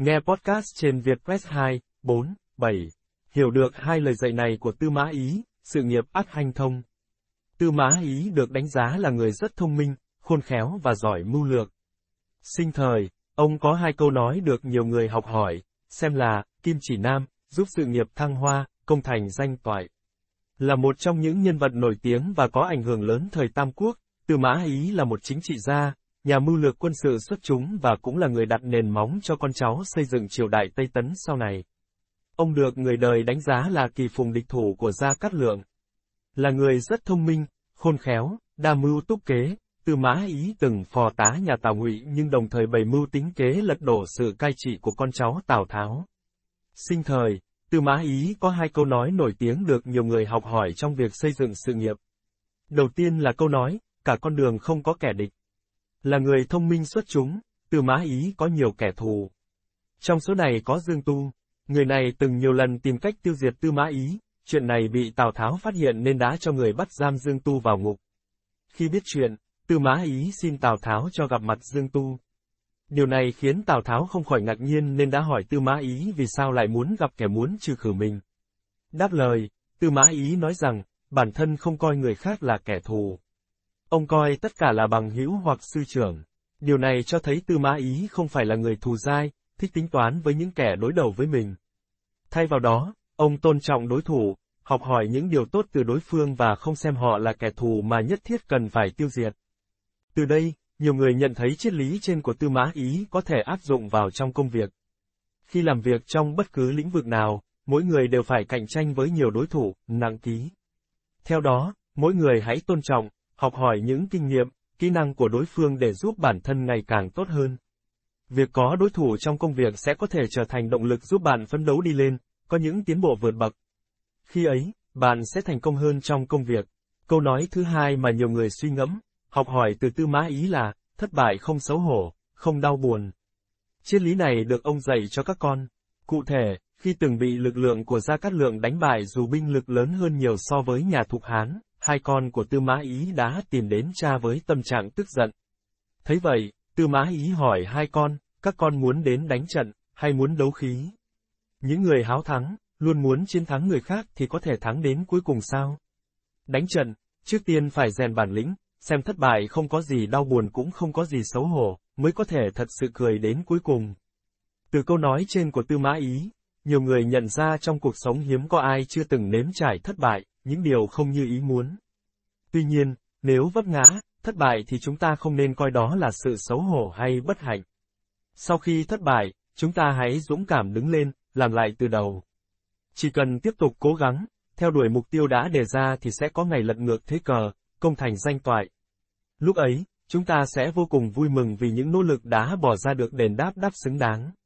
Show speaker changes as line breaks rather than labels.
Nghe podcast trên Vietpress 2, 4, 7. Hiểu được hai lời dạy này của Tư Mã Ý, sự nghiệp ắt hanh thông. Tư Mã Ý được đánh giá là người rất thông minh, khôn khéo và giỏi mưu lược. Sinh thời, ông có hai câu nói được nhiều người học hỏi, xem là, Kim Chỉ Nam, giúp sự nghiệp thăng hoa, công thành danh toại. Là một trong những nhân vật nổi tiếng và có ảnh hưởng lớn thời Tam Quốc, Tư Mã Ý là một chính trị gia, nhà mưu lược quân sự xuất chúng và cũng là người đặt nền móng cho con cháu xây dựng triều đại Tây Tấn sau này. Ông được người đời đánh giá là kỳ phùng địch thủ của Gia Cát Lượng. Là người rất thông minh, khôn khéo, đa mưu túc kế, từ mã ý từng phò tá nhà Tào Ngụy nhưng đồng thời bày mưu tính kế lật đổ sự cai trị của con cháu Tào Tháo. Sinh thời, từ mã ý có hai câu nói nổi tiếng được nhiều người học hỏi trong việc xây dựng sự nghiệp. Đầu tiên là câu nói, cả con đường không có kẻ địch. Là người thông minh xuất chúng, Tư Mã Ý có nhiều kẻ thù. Trong số này có Dương Tu, người này từng nhiều lần tìm cách tiêu diệt Tư Mã Ý, chuyện này bị Tào Tháo phát hiện nên đã cho người bắt giam Dương Tu vào ngục. Khi biết chuyện, Tư Mã Ý xin Tào Tháo cho gặp mặt Dương Tu. Điều này khiến Tào Tháo không khỏi ngạc nhiên nên đã hỏi Tư Mã Ý vì sao lại muốn gặp kẻ muốn trừ khử mình. Đáp lời, Tư Mã Ý nói rằng, bản thân không coi người khác là kẻ thù. Ông coi tất cả là bằng hữu hoặc sư trưởng. Điều này cho thấy Tư Mã Ý không phải là người thù dai, thích tính toán với những kẻ đối đầu với mình. Thay vào đó, ông tôn trọng đối thủ, học hỏi những điều tốt từ đối phương và không xem họ là kẻ thù mà nhất thiết cần phải tiêu diệt. Từ đây, nhiều người nhận thấy triết lý trên của Tư Mã Ý có thể áp dụng vào trong công việc. Khi làm việc trong bất cứ lĩnh vực nào, mỗi người đều phải cạnh tranh với nhiều đối thủ, nặng ký. Theo đó, mỗi người hãy tôn trọng, học hỏi những kinh nghiệm, kỹ năng của đối phương để giúp bản thân ngày càng tốt hơn. Việc có đối thủ trong công việc sẽ có thể trở thành động lực giúp bạn phấn đấu đi lên, có những tiến bộ vượt bậc. Khi ấy, bạn sẽ thành công hơn trong công việc. Câu nói thứ hai mà nhiều người suy ngẫm, học hỏi từ tư mã ý là, thất bại không xấu hổ, không đau buồn. Triết lý này được ông dạy cho các con. Cụ thể, khi từng bị lực lượng của Gia Cát Lượng đánh bại dù binh lực lớn hơn nhiều so với nhà thục Hán, hai con của Tư Mã Ý đã tìm đến cha với tâm trạng tức giận. Thấy vậy, Tư Mã Ý hỏi hai con, các con muốn đến đánh trận, hay muốn đấu khí? Những người háo thắng, luôn muốn chiến thắng người khác thì có thể thắng đến cuối cùng sao? Đánh trận, trước tiên phải rèn bản lĩnh, xem thất bại không có gì đau buồn cũng không có gì xấu hổ, mới có thể thật sự cười đến cuối cùng. Từ câu nói trên của Tư Mã Ý, nhiều người nhận ra trong cuộc sống hiếm có ai chưa từng nếm trải thất bại những điều không như ý muốn. Tuy nhiên, nếu vấp ngã, thất bại thì chúng ta không nên coi đó là sự xấu hổ hay bất hạnh. Sau khi thất bại, chúng ta hãy dũng cảm đứng lên, làm lại từ đầu. Chỉ cần tiếp tục cố gắng, theo đuổi mục tiêu đã đề ra thì sẽ có ngày lật ngược thế cờ, công thành danh toại. Lúc ấy, chúng ta sẽ vô cùng vui mừng vì những nỗ lực đã bỏ ra được đền đáp đáp xứng đáng.